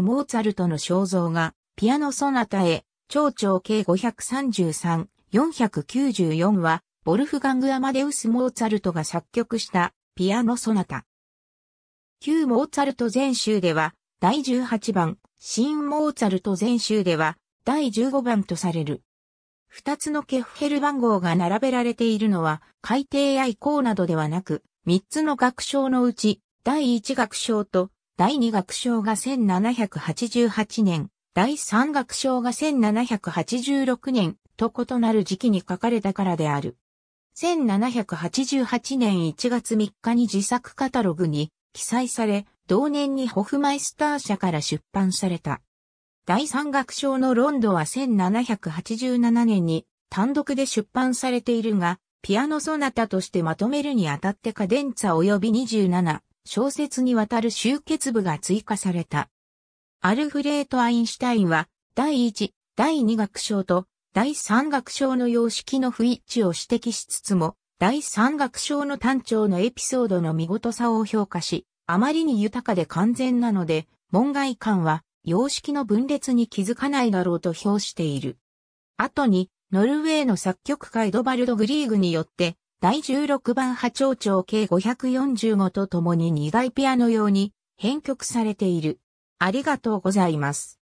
モーツァルトの肖像画、ピアノソナタへ、長長計533、494は、ボルフガング・アマデウス・モーツァルトが作曲したピアノソナタ。旧モーツァルト全集では、第18番、新モーツァルト全集では、第15番とされる。二つのケッヘル番号が並べられているのは、改定や以降などではなく、三つの楽章のうち、第一楽章と第2学章が1788年、第3学章が1786年と異なる時期に書かれたからである。1788年1月3日に自作カタログに記載され、同年にホフマイスター社から出版された。第三楽章のロンドは1787年に単独で出版されているが、ピアノソナタとしてまとめるにあたってカデンツァ及び27、小説にわたる集結部が追加された。アルフレート・アインシュタインは、第一、第二学章と、第三学章の様式の不一致を指摘しつつも、第三学章の単調のエピソードの見事さを評価し、あまりに豊かで完全なので、門外観は、様式の分裂に気づかないだろうと評している。後に、ノルウェーの作曲家エドバルド・グリーグによって、第16番波長長計545とともに2外ピアノ用に編曲されている。ありがとうございます。